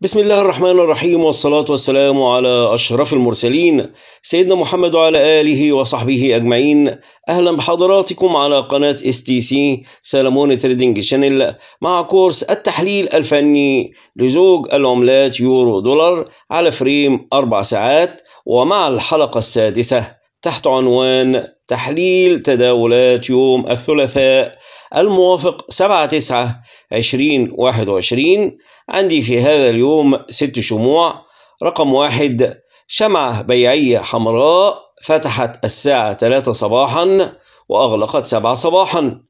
بسم الله الرحمن الرحيم والصلاة والسلام على أشرف المرسلين سيدنا محمد وعلى آله وصحبه أجمعين أهلا بحضراتكم على قناة اس تي سي سلمون تريدنج شانل مع كورس التحليل الفني لزوج العملات يورو دولار على فريم أربع ساعات ومع الحلقة السادسة تحت عنوان تحليل تداولات يوم الثلاثاء الموافق 7 9 2021 عندي في هذا اليوم ست شموع رقم واحد شمعة بيعية حمراء فتحت الساعة 3 صباحا وأغلقت 7 صباحا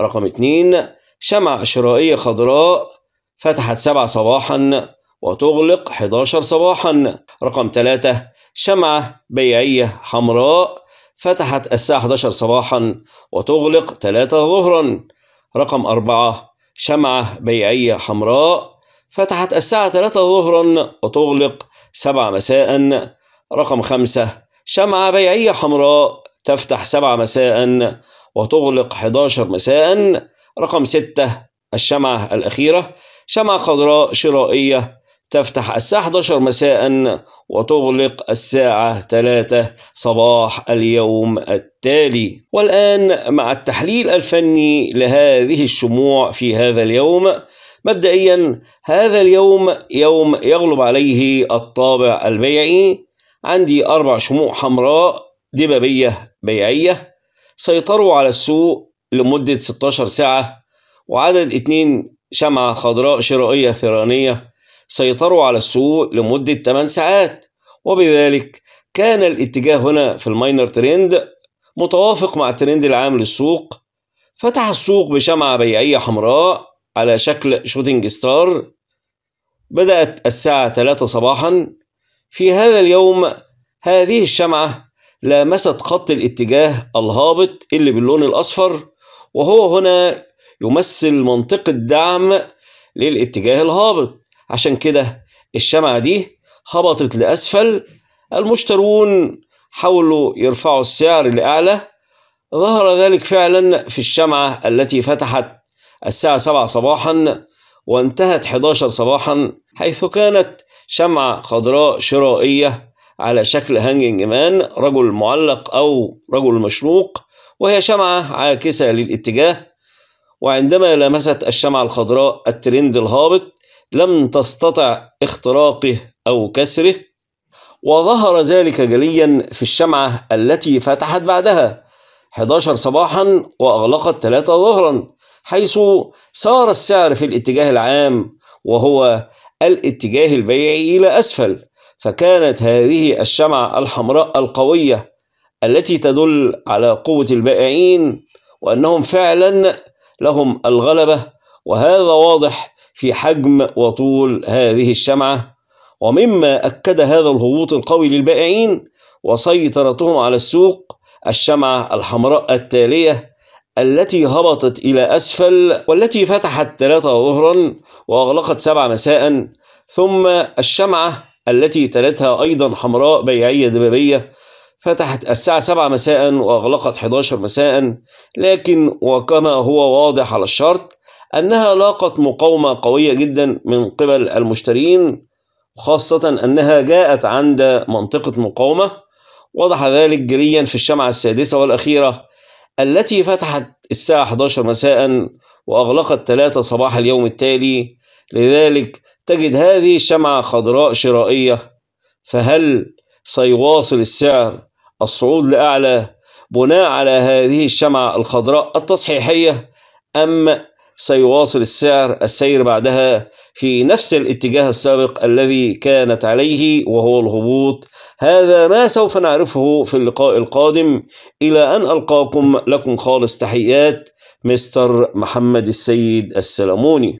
رقم اثنين شمعة شرائية خضراء فتحت 7 صباحا وتغلق 11 صباحا رقم ثلاثة شمعة بيعية حمراء فتحت الساعة 11 صباحا وتغلق 3 ظهرا رقم 4 شمعة بيعية حمراء فتحت الساعة 3 ظهرا وتغلق 7 مساء رقم 5 شمعة بيعية حمراء تفتح 7 مساء وتغلق 11 مساء رقم 6 الشمعة الأخيرة شمعة خضراء شرائية تفتح الساعة 11 مساء وتغلق الساعة 3 صباح اليوم التالي والآن مع التحليل الفني لهذه الشموع في هذا اليوم مبدئيا هذا اليوم يوم يغلب عليه الطابع البيعي عندي أربع شموع حمراء دبابية بيعية سيطروا على السوق لمدة 16 ساعة وعدد اتنين شمعة خضراء شرائية ثيرانية سيطروا على السوق لمدة 8 ساعات وبذلك كان الاتجاه هنا في الماينر ترند متوافق مع الترند العام للسوق فتح السوق بشمعة بيعية حمراء على شكل شوتينج ستار بدأت الساعة 3 صباحا في هذا اليوم هذه الشمعة لامست خط الاتجاه الهابط اللي باللون الأصفر وهو هنا يمثل منطقة دعم للاتجاه الهابط عشان كده الشمعة دي هبطت لأسفل المشترون حاولوا يرفعوا السعر لأعلى ظهر ذلك فعلا في الشمعة التي فتحت الساعة 7 صباحا وانتهت 11 صباحا حيث كانت شمعة خضراء شرائية على شكل هانجينج مان رجل معلق أو رجل مشروق وهي شمعة عاكسة للاتجاه وعندما لمست الشمعة الخضراء الترند الهابط لم تستطع اختراقه أو كسره وظهر ذلك جليا في الشمعة التي فتحت بعدها 11 صباحا وأغلقت 3 ظهرا حيث سار السعر في الاتجاه العام وهو الاتجاه البيعي إلى أسفل فكانت هذه الشمعة الحمراء القوية التي تدل على قوة البائعين وأنهم فعلا لهم الغلبة وهذا واضح في حجم وطول هذه الشمعة ومما أكد هذا الهبوط القوي للبائعين وسيطرتهم على السوق الشمعة الحمراء التالية التي هبطت إلى أسفل والتي فتحت ثلاثة ظهرا وأغلقت سبعة مساء ثم الشمعة التي تلتها أيضا حمراء بيعية دبابية فتحت الساعة سبعة مساء وأغلقت 11 مساء لكن وكما هو واضح على الشرط أنها لاقت مقاومة قوية جدا من قبل المشترين خاصة أنها جاءت عند منطقة مقاومة وضح ذلك جليا في الشمعة السادسة والأخيرة التي فتحت الساعة 11 مساء وأغلقت 3 صباح اليوم التالي لذلك تجد هذه الشمعة خضراء شرائية فهل سيواصل السعر الصعود لأعلى بناء على هذه الشمعة الخضراء التصحيحية أم سيواصل السعر السير بعدها في نفس الاتجاه السابق الذي كانت عليه وهو الهبوط هذا ما سوف نعرفه في اللقاء القادم إلى أن ألقاكم لكم خالص تحيات مستر محمد السيد السلموني